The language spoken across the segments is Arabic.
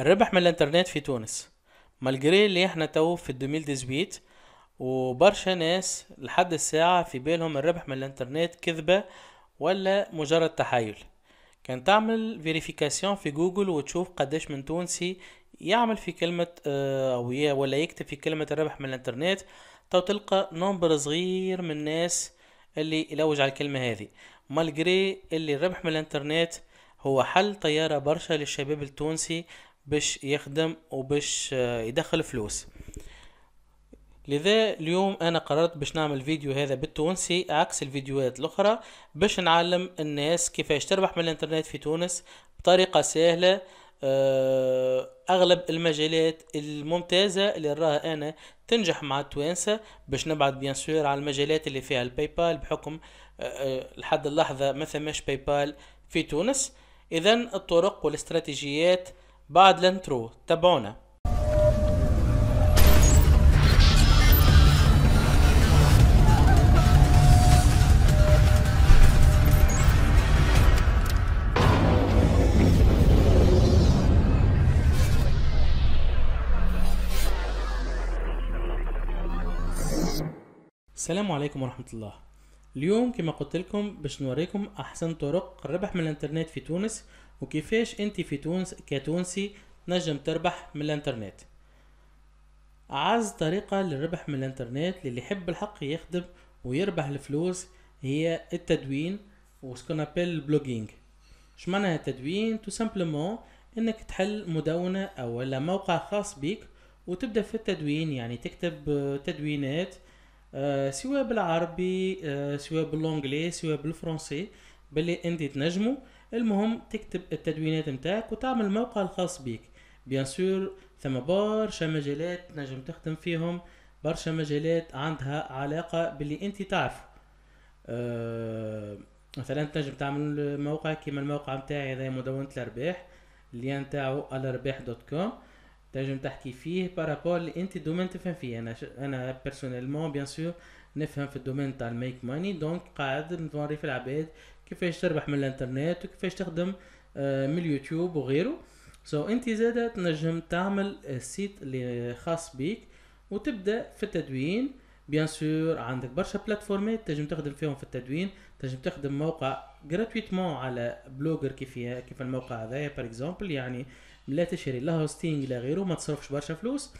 الربح من الانترنت في تونس مالجري اللي احنا تو في 2018 وبرشا ناس لحد الساعة في بالهم الربح من الانترنت كذبة ولا مجرد تحايل كان تعمل فيريفيكاسيون في جوجل وتشوف قداش من تونسي يعمل في كلمة آه، أو ولا يكتب في كلمة الربح من الانترنت تو تلقى نمبر صغير من الناس اللي يلوج على الكلمة هذه مالجري اللي الربح من الانترنت هو حل طيارة برشا للشباب التونسي باش يخدم وباش آه، يدخل فلوس لذا اليوم انا قررت باش نعمل فيديو هذا بالتونسي عكس الفيديوهات الاخرى باش نعلم الناس كيفاش تربح من الانترنت في تونس بطريقه سهله آه، اغلب المجالات الممتازه اللي راها انا تنجح مع التوانسه باش نبعد بيان سور على المجالات اللي فيها الباي بال بحكم آه، لحد اللحظه ما ثماش باي بال في تونس اذا الطرق والاستراتيجيات بعد الانترو تابعونا السلام عليكم ورحمة الله اليوم كما قلت لكم باش نوريكم احسن طرق الربح من الانترنت في تونس وكيفاش انت في تونس كتونسي نجم تربح من الانترنت اعز طريقه للربح من الانترنت للي يحب الحق يخدم ويربح الفلوس هي التدوين وسكون ابل البلوجينج شمعنى التدوين تو سامبلومون انك تحل مدونة او ولا موقع خاص بيك وتبدأ في التدوين يعني تكتب آه، تدوينات آه، سواء بالعربي آه، سواء باللونجلي سواء بالفرنسي باللي انت تنجمه المهم تكتب التدوينات متاعك وتعمل موقع الخاص بيك بيان سور ثم برشا مجالات نجم تخدم فيهم برشا مجالات عندها علاقة باللي انت تعرفه أه مثلا تنجم تعمل موقع كيما الموقع متاعي هذا مدونة الأرباح اللي نتاعو الأرباح دوت كوم تنجم تحكي فيه بارابول اللي انت دومين تفهم فيه انا ش... انا بيرسونيلمون بيان سور نفهم في الدومين تاع الميك ماني دونك قاعد نوري في العباد كيفاش تربح من الانترنت وكيفاش تخدم آه، من اليوتيوب وغيره سو so, انت زادة تنجم تعمل سيت اللي خاص بيك وتبدا في التدوين بيان سور عندك برشا بلاتفورمات تنجم تخدم فيهم في التدوين تنجم تخدم موقع جراتويتمون على بلوجر كيف كيف الموقع هذايا بار اكزومبل يعني لا تشري لا هوستينغ لا غيره ما تصرفش برشا فلوس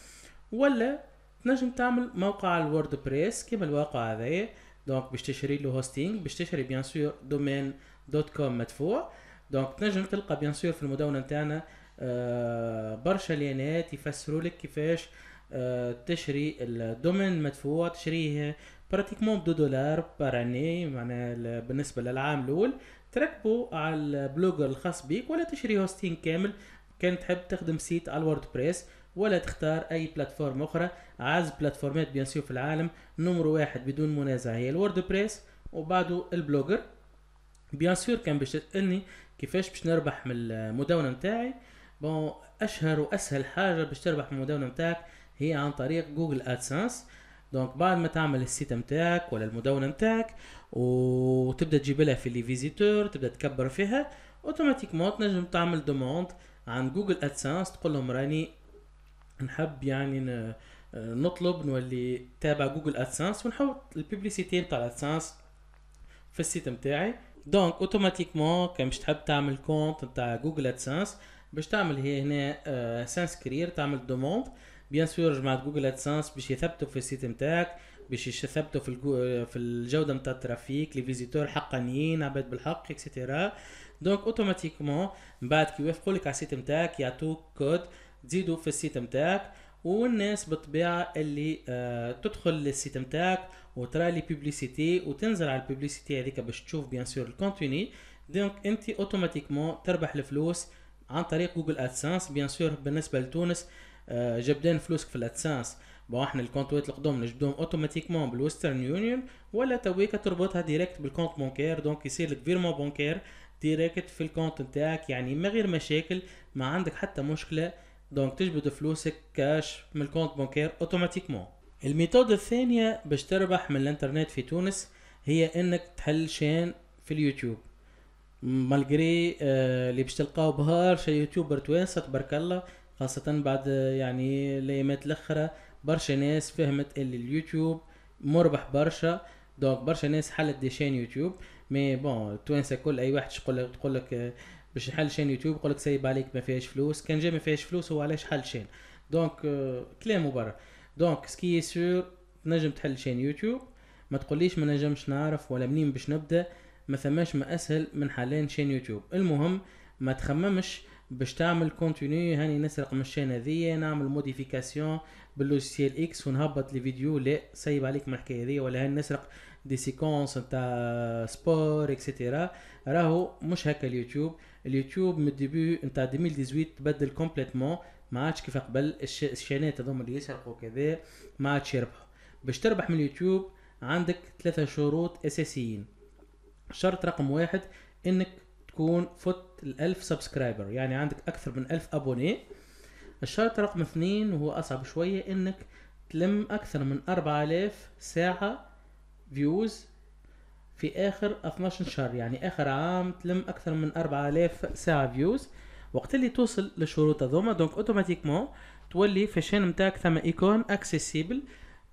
ولا تنجم تعمل موقع على الوورد بريس كيما الواقع هذايا دونك باش تشري لو هوستينغ باش تشري بيان سور دومين دوت كوم مدفوع دونك تنجم تلقى بيان سور في المدونه نتاعنا آه، برشا لينات يفسروا لك كيفاش آه، تشري الدومين مدفوع تشريه براتيكمون بدو دولار باراني معناها بالنسبه للعام الاول تركبو على البلوجر الخاص بيك ولا تشري هوستينغ كامل كان تحب تخدم سيت على الوردبريس ولا تختار اي بلاتفورم اخرى اعز بلاتفورمات بيان في العالم نمر واحد بدون منازع هي الووردبريس وبعده البلوجر بيان سور كان باش تسالني كيفاش باش نربح من المدونه نتاعي بون اشهر واسهل حاجه باش تربح من المدونه نتاعك هي عن طريق جوجل ادسنس دونك بعد ما تعمل السيت نتاعك ولا المدونه نتاعك وتبدا تجيب لها في لي فيزيتور تبدا تكبر فيها اوتوماتيكمون تنجم تعمل دوموند عن جوجل ادسنس تقول لهم راني نحب يعني نطلب نولي تابع جوجل ادسنس ونحط الببليسيتي نتاع الادسنس في السيت نتاعي دونك اوتوماتيكمون كان باش تحب تعمل كونت نتاع جوجل ادسنس باش تعمل هي هنا سانسكرير آه، تعمل دوموند بيان سور جماعة جوجل ادسنس باش يثبتوا في السيت نتاعك باش يثبتوا في الجو... آه، في الجوده نتاع الترافيك لي فيزيتور حقانيين عباد بالحق اكسيتيرا دونك اوتوماتيكمون من بعد كي يوافقوا لك على السيت نتاعك يعطوك كود تزيدو في السيت نتاعك والناس بالطبيعه اللي آه تدخل للسيت نتاعك وترى لي بيبليسيتي وتنزل على البيبليسيتي هذيك باش تشوف بيان سور الكونتوني دونك انت اوتوماتيكمون تربح الفلوس عن طريق جوجل ادسنس بيان سور بالنسبه لتونس آه جبدان فلوسك في الادسنس بون احنا الكونتوات القدام نجبدوهم اوتوماتيكمون بالويسترن يونيون ولا تويكا تربطها ديريكت بالكونت بونكير دونك يصير لك فيرمون بونكير ديريكت في الكونت نتاعك يعني من غير مشاكل ما عندك حتى مشكله دونك تجبد فلوسك كاش من الكونت بنكير اوتوماتيكمون الميثود الثانية باش تربح من الانترنت في تونس هي انك تحل شين في اليوتيوب مالجري آه اللي باش تلقاو بهرشا يوتيوبر توانسة تبارك الله خاصة بعد يعني الايامات الاخرى برشا ناس فهمت ان اليوتيوب مربح برشا دونك برشا ناس حلت دي شين يوتيوب مي بون توانسة كل اي واحد تقول لك تقول لك آه، باش نحل شين يوتيوب يقول لك سايب عليك ما فيهاش فلوس كان جا ما فيهاش فلوس هو علاش حل شين دونك كلام برا دونك سكي سور تنجم تحل شين يوتيوب ما تقوليش ما نجمش نعرف ولا منين باش نبدا ما ثماش ما اسهل من حلان شين يوتيوب المهم ما تخممش باش تعمل كونتينيو هاني نسرق من الشين هذيا نعمل موديفيكاسيون باللوجيسيال اكس ونهبط لي فيديو لا سايب عليك من الحكايه هذيا ولا هاني نسرق دي سيكونس نتاع سبور اكسيتيرا راهو مش هكا اليوتيوب اليوتيوب من الديبي نتاع 2018 تبدل كومبليتمون ما عادش كيف قبل الشانات هذوما اللي يسرقوا كذا ما عادش يربحوا باش تربح من اليوتيوب عندك ثلاثة شروط اساسيين شرط رقم واحد انك تكون فت الألف سبسكرايبر يعني عندك اكثر من ألف ابوني الشرط رقم اثنين وهو اصعب شوية انك تلم اكثر من 4000 ساعة فيوز في اخر 12 شهر يعني اخر عام تلم اكثر من 4000 ساعه فيوز وقت اللي توصل للشروط هذوما دونك اوتوماتيكمون تولي في الشين نتاعك ثم ايكون اكسيسيبل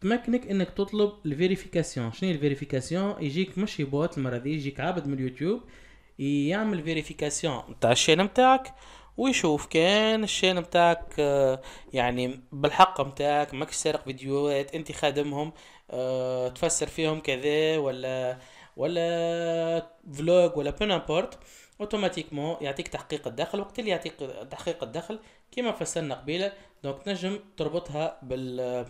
تمكنك انك تطلب الفيريفيكاسيون شنو الفيريفيكاسيون يجيك مشي بوت المره دي يجيك عابد من اليوتيوب يعمل فيريفيكاسيون نتاع الشين نتاعك ويشوف كان الشين نتاعك آه، يعني بالحق نتاعك ماكش سارق فيديوهات انت خادمهم آه، تفسر فيهم كذا ولا ولا فلوغ ولا بو نامبورت اوتوماتيكمون يعطيك تحقيق الدخل وقت اللي يعطيك تحقيق الدخل كما فسرنا قبيله دونك تنجم تربطها بال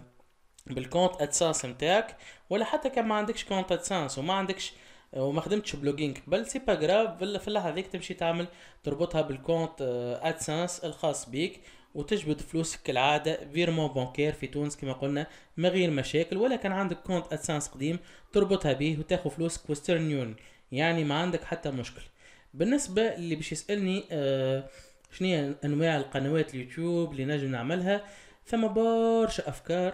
بالكونت ادسانس نتاعك ولا حتى كان ما عندكش كونت ادسانس وما عندكش وما خدمتش بلوجين قبل سي با غراف في اللحظه هذيك تمشي تعمل تربطها بالكونت ادسانس آه، الخاص بيك وتجبد فلوسك كالعاده فيرمو بونكير في تونس كما قلنا من غير مشاكل ولا كان عندك كونت ادسانس قديم تربطها به وتاخذ فلوسك وسترن يون يعني ما عندك حتى مشكل بالنسبه اللي باش يسالني آه شنية انواع القنوات اليوتيوب اللي نجم نعملها ثم برشا افكار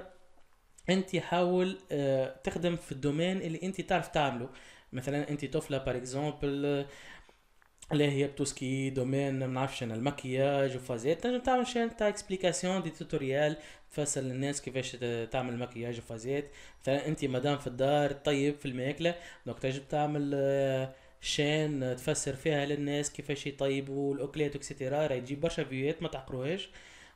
انت حاول آه تخدم في الدومين اللي انت تعرف تعمله مثلا انت طفله بار اكزومبل اللي هي بتوسكي دومين منعرفش انا المكياج وفازات تنجم تعمل شان تاع اكسبليكاسيون دي توتوريال تفسر للناس كيفاش تعمل مكياج وفازات مثلا انت مدام في الدار طيب في الماكله دونك تنجم تعمل شان آه، آه، تفسر فيها للناس كيفاش يطيبوا الاكلات اكسيتيرا راهي تجيب برشا فيوهات ما تعقروهاش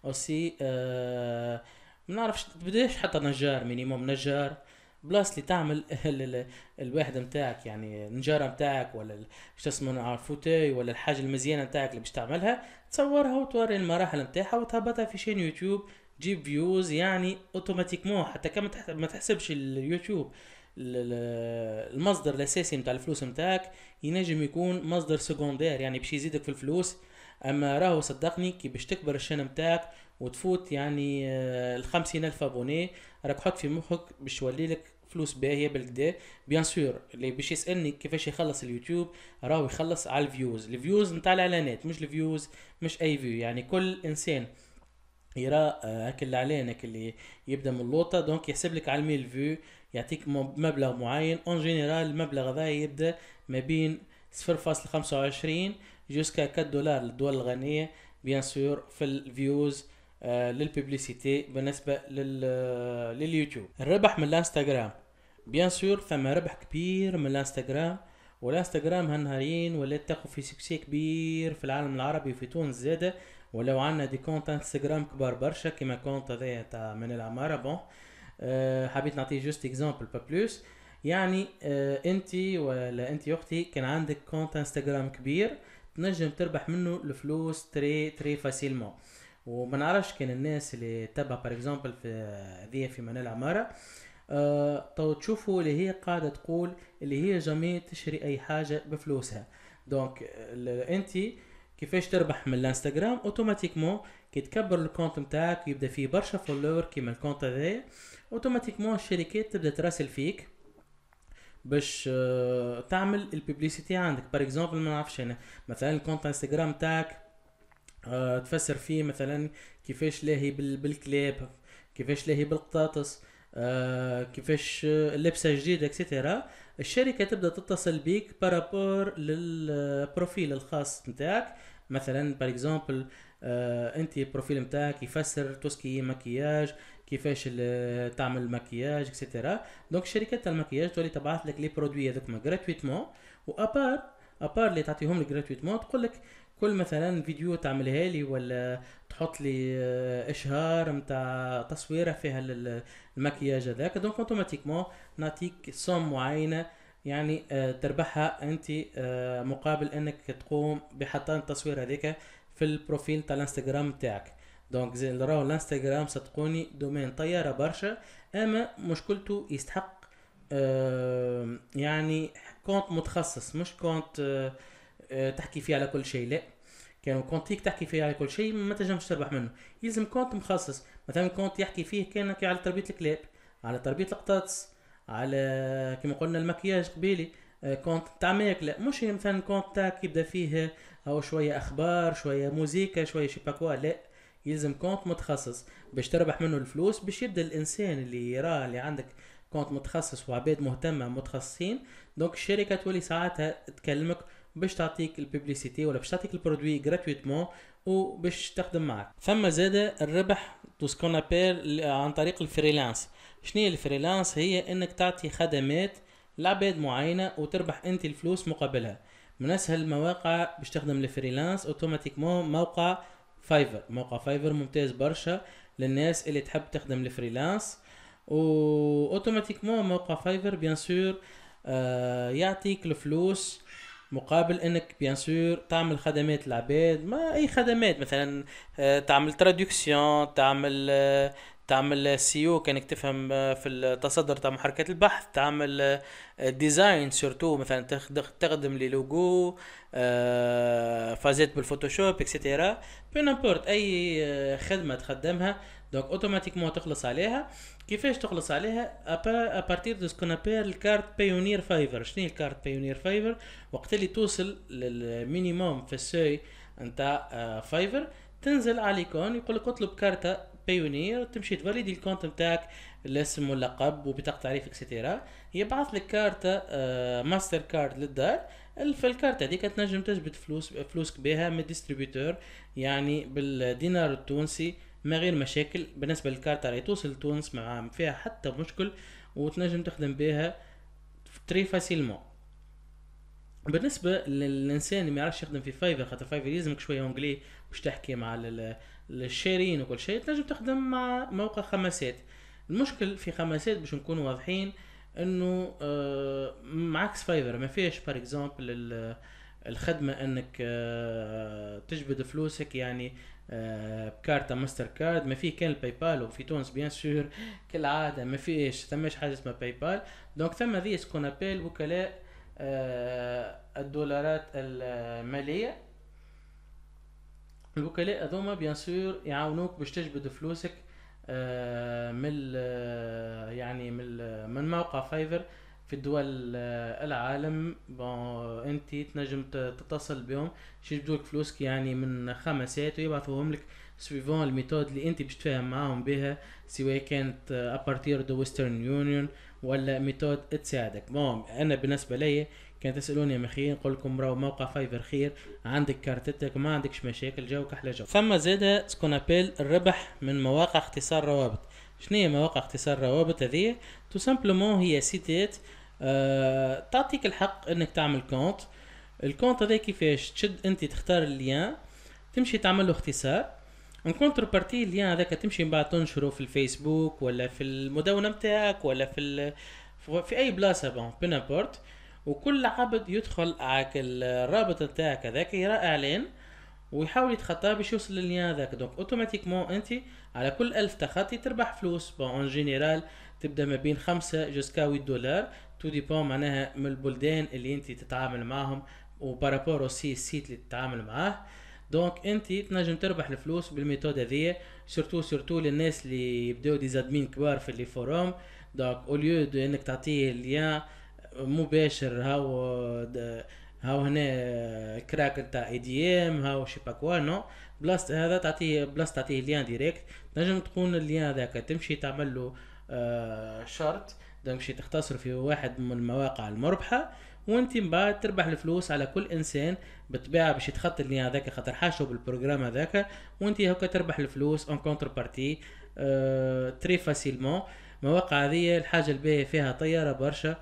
اوسي آه ما نعرفش بداش حتى نجار مينيموم نجار بلاص اللي تعمل الواحد نتاعك يعني النجاره نتاعك ولا شو اسمه الفوتي ولا الحاجه المزيانه نتاعك اللي باش تعملها تصورها وتوري المراحل نتاعها وتهبطها في شين يوتيوب تجيب فيوز يعني اوتوماتيكمون حتى كان ما تحسبش اليوتيوب المصدر الاساسي نتاع الفلوس نتاعك ينجم يكون مصدر سكوندير يعني باش يزيدك في الفلوس اما راهو صدقني كي باش تكبر الشان نتاعك وتفوت يعني آه، الخمسين الف ابوني راك حط في مخك باش يولي لك فلوس باهيه بالكدا بيان سور اللي باش يسالني كيفاش يخلص اليوتيوب راهو يخلص على الفيوز الفيوز نتاع الاعلانات مش الفيوز مش اي فيو يعني كل انسان يرى آه، هاك الاعلان هاك اللي يبدا من اللوطه دونك يحسب لك على الميل فيو يعطيك مبلغ معين اون جينيرال المبلغ هذا يبدا ما بين 0.25 جوسكا 4 دولار للدول الغنيه بيان سور في الفيوز للببليسيتي بالنسبه لل euh, لليوتيوب الربح من الانستغرام بيان سور ثم ربح كبير من الانستغرام والانستغرام هالنهارين ولات تاخذ في سكسي كبير في العالم العربي في تونس زاده ولو عندنا دي كونت انستغرام كبار برشا كيما كونت هذايا تاع من العماره بون euh, حبيت نعطيه جوست اكزامبل با بلوس يعني آه، انت ولا انت اختي كان عندك كونت انستغرام كبير تنجم تربح منه الفلوس تري تري فاسيلمون وما نعرفش كان الناس اللي تبع بار اكزومبل في هذيا في منال عماره آه، تو تشوفوا اللي هي قاعده تقول اللي هي جميع تشري اي حاجه بفلوسها دونك انت كيفاش تربح من الانستغرام اوتوماتيكمون كي تكبر الكونت نتاعك يبدا فيه برشا فولور كيما الكونت هذايا اوتوماتيكمون الشركات تبدا تراسل فيك باش آه، تعمل الببليسيتي عندك بار اكزومبل ما نعرفش انا مثلا الكونت انستغرام تاعك آه، تفسر فيه مثلا كيفاش لاهي بالكلاب كيفاش لاهي بالقطاطس آه، كيفاش اللبسة جديده اكسيتيرا الشركه تبدا تتصل بيك بارابور للبروفيل الخاص نتاعك مثلا بار اكزومبل انت البروفيل نتاعك يفسر توسكي مكياج كيفاش تعمل مكياج اكسيتيرا دونك شركات تاع المكياج تولي تبعث لك لي برودوي ما غراتويتمون وابار ابار اللي تعطيهم لك غراتويتمون تقول لك كل مثلا فيديو تعملها لي ولا تحط لي آه، اشهار نتاع تصويره فيها المكياج هذاك دونك اوتوماتيكمون نعطيك صوم معينه يعني آه، تربحها انت آه، مقابل انك تقوم بحطان التصوير هذيك في البروفيل تاع الانستغرام تاعك دونك زين راهو الانستغرام صدقوني دومين طياره برشا اما مشكلته يستحق آه، يعني كونت متخصص مش كونت آه، آه، تحكي فيه على كل شيء لا كان كونتيك تحكي فيه على كل شيء ما تنجمش تربح منه يلزم كونت مخصص مثلا كونت يحكي فيه كان على تربيه الكلاب على تربيه القطاطس على كما قلنا المكياج قبيلي كونت تاع ماكله مش مثلا كونت تاع يبدا فيه او شويه اخبار شويه موزيكا شويه شيباكوا لا يلزم كونت متخصص باش تربح منه الفلوس باش يبدا الانسان اللي يراه اللي عندك كونت متخصص وعباد مهتمه متخصصين دونك الشركه تولي ساعتها تكلمك باش تعطيك الببليسيتي ولا باش تعطيك البرودوي غراتويتمون وباش تخدم معك ثم زاد الربح تو سكون عن طريق الفريلانس شنو هي الفريلانس هي انك تعطي خدمات لعباد معينه وتربح انت الفلوس مقابلها من اسهل المواقع باش تخدم الفريلانس اوتوماتيكمون موقع فايفر موقع فايفر ممتاز برشا للناس اللي تحب تخدم الفريلانس و اوتوماتيكمون موقع فايفر بيان سور يعطيك الفلوس مقابل انك بيان سور تعمل خدمات العباد ما اي خدمات مثلا آه، تعمل تراديكسيون تعمل آه، تعمل سي او e كانك تفهم آه، في التصدر تاع محركات البحث تعمل ديزاين آه، سورتو مثلا تخدم لي لوجو آه، فازات بالفوتوشوب اكسيتيرا بنابورت اي خدمه تخدمها دونك اوتوماتيكمون تخلص عليها كيفاش تخلص عليها ابا ابارتير دو سكون ابير الكارت بايونير فايفر شنو هي الكارت بايونير فايفر وقت اللي توصل للمينيموم في السوي نتاع فايفر تنزل على الايكون يقول لك اطلب كارتا بايونير تمشي تفاليدي الكونت نتاعك الاسم واللقب وبطاقه تعريف اكسيتيرا يبعث لك كارت ماستر كارد للدار في الكارت هذيك تنجم تجبد فلوس فلوسك بها من ديستريبيوتور يعني بالدينار التونسي ما غير مشاكل بالنسبه للكارت راهي توصل لتونس ما فيها حتى مشكل وتنجم تخدم بها تري فاسيلمون بالنسبه للانسان اللي ما يعرفش يخدم في فايفر خاطر فايفر يلزمك شويه اونجلي باش تحكي مع الشيرين وكل شيء تنجم تخدم مع موقع خمسات المشكل في خمسات باش نكونوا واضحين انه آه، معكس فايفر ما فيهاش بار اكزومبل الخدمه انك آه، تجبد فلوسك يعني آه، بكارتا ماستر كارد ما فيه كان باي بال وفي تونس بيان سور كالعاده ما فيش ثماش حاجه اسمها باي بال دونك ثم ذي سكون ابيل وكلاء الدولارات الماليه الوكلاء هذوما بيان سور يعاونوك باش تجبد فلوسك آه، من آه، يعني من من موقع فايفر في دول آه، العالم بون انت تنجم تتصل بهم يجبدولك فلوسك يعني من خمسات ويبعثوهم لك سويفون الميثود اللي انت باش تفاهم معاهم بها سواء كانت ابارتير دو ويسترن يونيون ولا ميثود تساعدك بون انا بالنسبه ليا كان تسالوني يا مخي نقول لكم راهو موقع فايفر خير عندك كارتتك ما عندكش مشاكل جاوك احلى جو ثم زاد سكون ابيل الربح من مواقع اختصار روابط شنو هي مواقع اختصار روابط هذه تو سامبلومون هي سيتات أه تعطيك الحق انك تعمل كونت الكونت هذا كيفاش تشد انت تختار الليان تمشي تعمل له اختصار ان كونتر بارتي الليان هذاك تمشي من بعد تنشره في الفيسبوك ولا في المدونه نتاعك ولا في في اي بلاصه بون بنابورت وكل عبد يدخل على الرابط نتاعك هذاك يرى اعلان ويحاول يتخطاه باش يوصل للين هذاك دونك اوتوماتيكمون انت على كل ألف تخطي تربح فلوس بون اون جينيرال تبدا ما بين خمسة جوسكا 8 دولار تو بون معناها من البلدان اللي انت تتعامل معهم وبارابور اوسي السيت اللي تتعامل معاه دونك انت تنجم تربح الفلوس بالميثود هذيا سورتو سورتو للناس اللي يبداو دي زادمين كبار في لي فوروم دونك اوليو دو انك تعطيه الليان مباشر هاو هاو هنا كراك نتاع اي دي ام هاو شي با كوا نو بلاصت هذا تعطيه بلاصت تعطيه ليان ديريكت تنجم تكون الليان هذاك تمشي تعمل له آه، شرط تمشي تختصر في واحد من المواقع المربحه وانت من بعد تربح الفلوس على كل انسان بتبيع باش تخطي اللي هذاك خاطر حاشو بالبروجرام هذاك وانت هكا تربح الفلوس اون كونتر بارتي اه تري فاسيلمون المواقع هذه الحاجه الباهيه فيها طياره برشا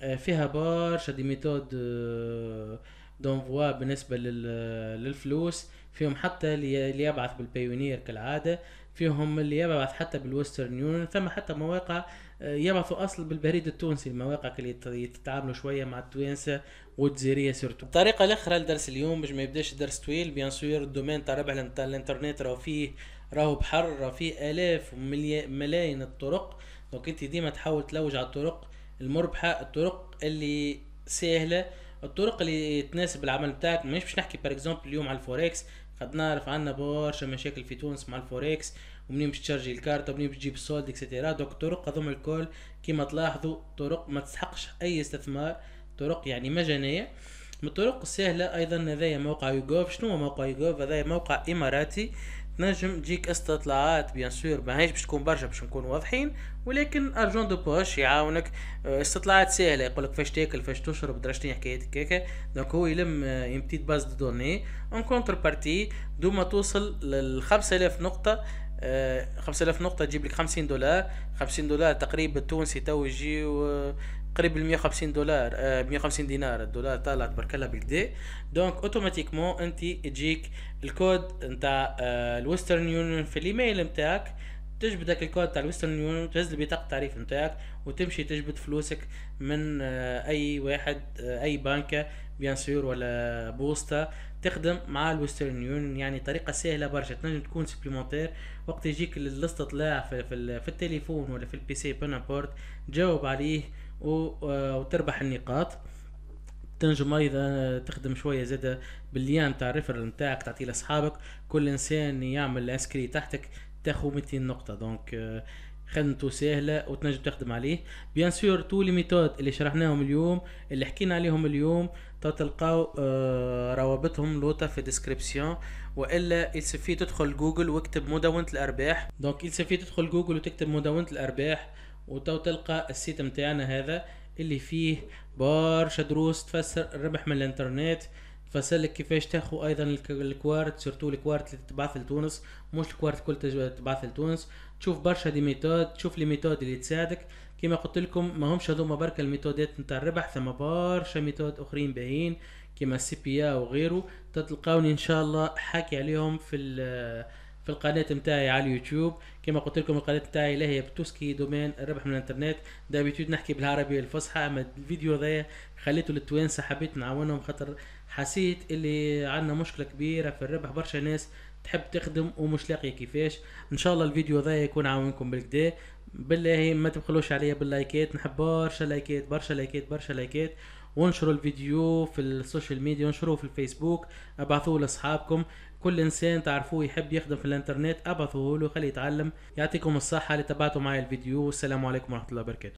آه، فيها برشا دي ميثود آه، دونفوا بالنسبه آه، للفلوس فيهم حتى اللي يبعث بالبايونير كالعاده فيهم اللي يبعث حتى بالويسترن يونيون ثم حتى مواقع يبعثوا اصل بالبريد التونسي المواقع اللي تتعاملوا شويه مع التوانسه والجزيريه سورتو الطريقه الاخرى لدرس اليوم باش ما يبداش درس طويل بيان سور الدومين تاع ربح الانترنت راهو فيه راهو بحر راهو فيه الاف وملايين الطرق دونك انت ديما تحاول تلوج على الطرق المربحه الطرق اللي سهله الطرق اللي تناسب العمل بتاعك مش باش نحكي بار اكزومبل اليوم على الفوركس قد نعرف عندنا برشا مشاكل في تونس مع الفوركس ومنين باش تشارجي الكارت ومنين باش تجيب السولد اكسترا دوك طرق هذوما الكل كيما تلاحظوا طرق ما تسحقش اي استثمار طرق يعني مجانيه من الطرق السهله ايضا هذايا موقع يوغوف شنو هو موقع يوغوف هذايا موقع اماراتي نجم تجيك استطلاعات بيان سور ماهيش باش تكون برشا باش نكون واضحين ولكن ارجون دو بوش يعاونك آه، استطلاعات سهله يقول لك فاش تاكل فاش تشرب درجتين حكايتك هكا دونك هو يلم اون بتيت باز دو دوني اون كونتر بارتي ما توصل لل 5000 نقطه 5000 آه، نقطه تجيب لك 50 دولار 50 دولار تقريبا تونسي تو يجيو آه، قريب ال 150 دولار 150 آه، دينار الدولار طالع تبارك الله بالكدا دونك اوتوماتيكمون انت يجيك الكود نتاع آه، الويسترن يونيون في الايميل نتاعك تجبد الكود تاع الويسترن يونيون تهز بطاقه التعريف نتاعك وتمشي تجبد فلوسك من آه، اي واحد اي بنكة بيان سور ولا بوسطة تخدم مع الويسترن يونيون يعني طريقه سهله برشا تنجم تكون سبليمونتير وقت يجيك الاستطلاع في, في, في التليفون ولا في البي سي بنابورت تجاوب عليه آه، وتربح النقاط تنجم ايضا آه، تخدم شويه زاده بالليان تاع الريفرال نتاعك تعطيه لاصحابك كل انسان يعمل الاسكري تحتك تاخذ 200 نقطه دونك آه، خدمته سهله وتنجم تخدم عليه بيان سور تو لي ميثود اللي شرحناهم اليوم اللي حكينا عليهم اليوم تلقاو روابطهم لوطا في ديسكريبسيون والا يسفي تدخل جوجل واكتب مدونه الارباح دونك يسفي تدخل جوجل وتكتب مدونه الارباح وتو تلقى السيت متاعنا هذا اللي فيه بارشا دروس تفسر الربح من الانترنت تفسر لك كيفاش تاخو ايضا الكوارت سورتو الكوارت اللي تبعث لتونس مش الكوارت كل تبعث لتونس تشوف برشا دي ميثود تشوف لي ميثود اللي تساعدك كما قلت لكم ما همش هذوما برك الميثودات نتاع الربح ثم برشا ميثود اخرين باهين كما السي بي وغيره تلقاوني ان شاء الله حكي عليهم في في القناه متاعي على اليوتيوب كما قلت لكم القناه متاعي هي بتوسكي دومين الربح من الانترنت دابيتود نحكي بالعربيه الفصحى اما الفيديو هذايا خليته للتوانسه حبيت نعاونهم خاطر حسيت اللي عندنا مشكله كبيره في الربح برشا ناس تحب تخدم ومش لاقيه كيفاش ان شاء الله الفيديو ذا يكون عاونكم بالكدا بالله ما تبخلوش عليا باللايكات نحب برشا لايكات برشا لايكات برشا لايكات وانشروا الفيديو في السوشيال ميديا انشروه في الفيسبوك ابعثوه لاصحابكم كل انسان تعرفوه يحب يخدم في الانترنت ابعثوا له خليه يتعلم يعطيكم الصحه اللي تابعتوا معايا الفيديو والسلام عليكم ورحمه الله وبركاته